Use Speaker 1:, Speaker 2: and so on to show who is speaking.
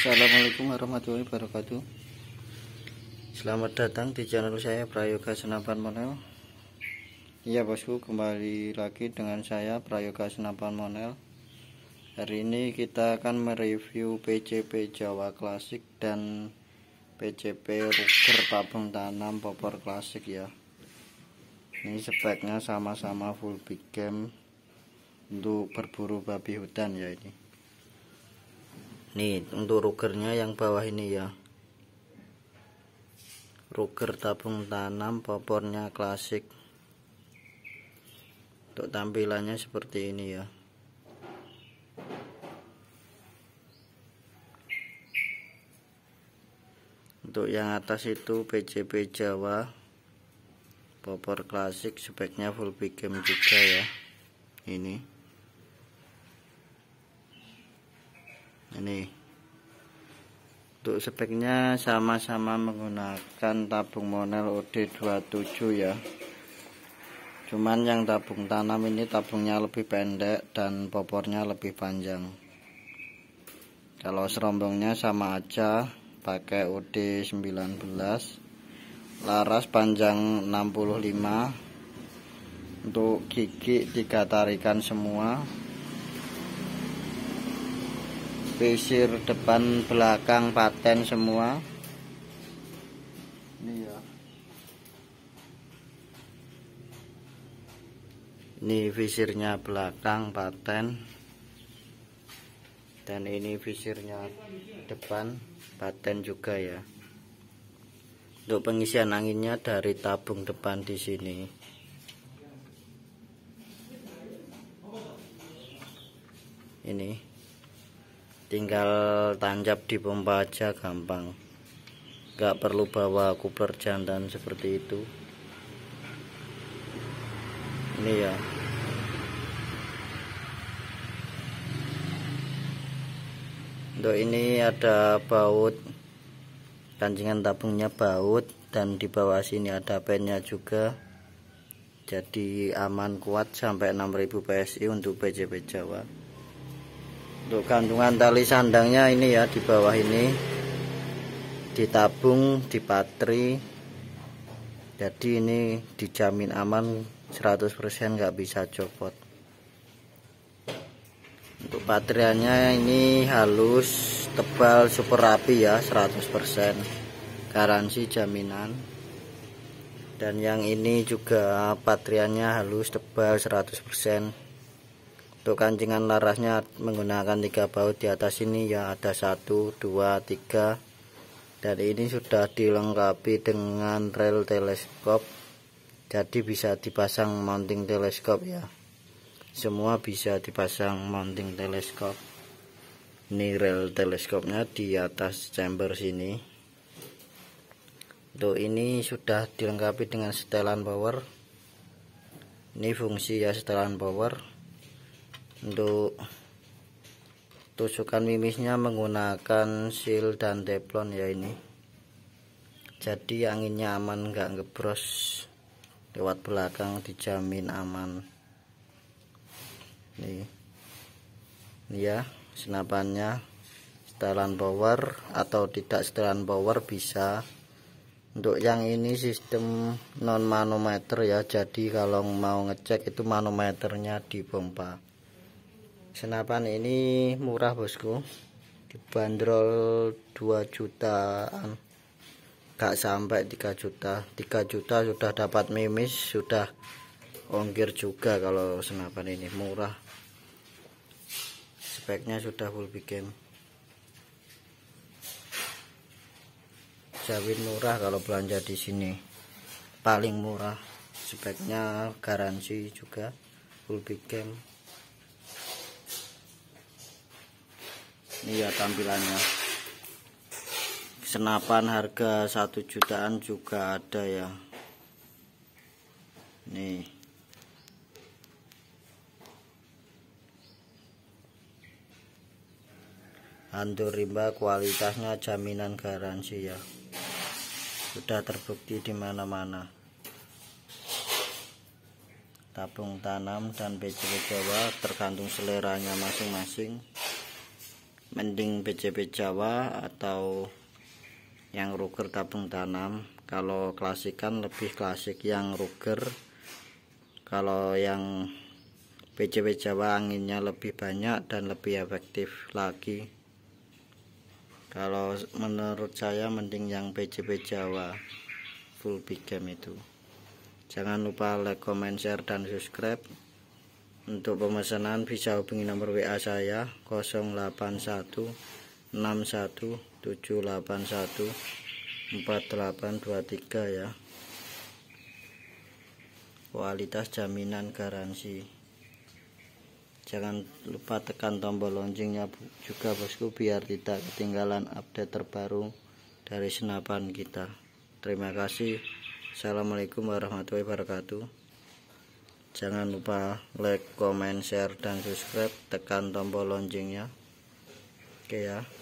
Speaker 1: Assalamualaikum warahmatullahi wabarakatuh Selamat datang di channel saya Prayoga Senapan Monel Iya bosku kembali lagi dengan saya Prayoga Senapan Monel Hari ini kita akan mereview PCP Jawa Klasik dan PCP Ruger Tabung Tanam Popor Klasik ya Ini speknya sama-sama full big game Untuk berburu babi hutan ya ini nih untuk rukernya yang bawah ini ya ruger tabung tanam popornya klasik untuk tampilannya seperti ini ya untuk yang atas itu PCP Jawa popor klasik speknya full big game juga ya ini ini untuk speknya sama-sama menggunakan tabung monel OD27 ya cuman yang tabung tanam ini tabungnya lebih pendek dan popornya lebih panjang kalau serombongnya sama aja pakai OD19 laras panjang 65 untuk gigi tiga tarikan semua Visir depan belakang paten semua ini ya ini visirnya belakang paten dan ini visirnya depan paten juga ya untuk pengisian anginnya dari tabung depan di sini ini tinggal tancap di pompa aja gampang gak perlu bawa kupler jantan seperti itu ini ya untuk ini ada baut kancingan tabungnya baut dan di bawah sini ada pennya juga jadi aman kuat sampai 6000 PSI untuk PJP Jawa untuk gantungan tali sandangnya ini ya di bawah ini ditabung di patri jadi ini dijamin aman 100% nggak bisa copot untuk patriannya ini halus tebal super rapi ya 100% garansi jaminan dan yang ini juga patriannya halus tebal 100% untuk kancingan larasnya menggunakan tiga baut di atas ini ya ada satu dua tiga dan ini sudah dilengkapi dengan rel teleskop jadi bisa dipasang mounting teleskop ya semua bisa dipasang mounting teleskop ini rel teleskopnya di atas chamber sini untuk ini sudah dilengkapi dengan setelan power ini fungsi ya setelan power untuk tusukan mimisnya menggunakan seal dan teflon ya ini jadi anginnya aman nggak ngebros lewat belakang dijamin aman nih ini ya senapannya setelan power atau tidak setelan power bisa untuk yang ini sistem non manometer ya jadi kalau mau ngecek itu manometernya di pompa senapan ini murah bosku dibanderol 2 jutaan gak sampai 3 juta 3 juta sudah dapat mimis sudah ongkir juga kalau senapan ini murah speknya sudah full big game murah kalau belanja di sini paling murah speknya garansi juga full big game ini ya tampilannya senapan harga satu jutaan juga ada ya nih Hantur rimba kualitasnya jaminan garansi ya sudah terbukti di mana-mana tabung tanam dan becek Jawa tergantung seleranya masing-masing mending PCP Jawa atau yang ruger tabung tanam kalau klasik kan lebih klasik yang ruger kalau yang PCP Jawa anginnya lebih banyak dan lebih efektif lagi kalau menurut saya mending yang PCP Jawa full big game itu jangan lupa like comment share dan subscribe untuk pemesanan bisa hubungi nomor WA saya 081617814823 ya. Kualitas jaminan garansi. Jangan lupa tekan tombol loncengnya juga bosku biar tidak ketinggalan update terbaru dari senapan kita. Terima kasih. Assalamualaikum warahmatullahi wabarakatuh jangan lupa like comment share dan subscribe tekan tombol loncengnya oke ya